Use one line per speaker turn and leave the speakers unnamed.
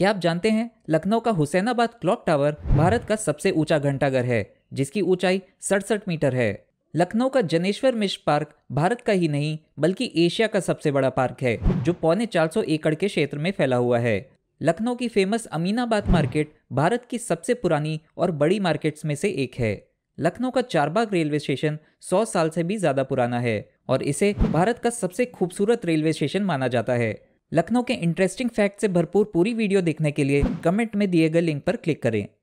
क्या आप जानते हैं लखनऊ का हुसैनाबाद क्लॉक टावर भारत का सबसे ऊंचा घंटाघर है जिसकी ऊंचाई सड़सठ मीटर है लखनऊ का जनेश्वर मिश्र पार्क भारत का ही नहीं बल्कि एशिया का सबसे बड़ा पार्क है जो पौने 400 एकड़ के क्षेत्र में फैला हुआ है लखनऊ की फेमस अमीनाबाद मार्केट भारत की सबसे पुरानी और बड़ी मार्केट्स में से एक है लखनऊ का चारबाग रेलवे स्टेशन 100 साल से भी ज़्यादा पुराना है और इसे भारत का सबसे खूबसूरत रेलवे स्टेशन माना जाता है लखनऊ के इंटरेस्टिंग फैक्ट से भरपूर पूरी वीडियो देखने के लिए कमेंट में दिए गए लिंक पर क्लिक करें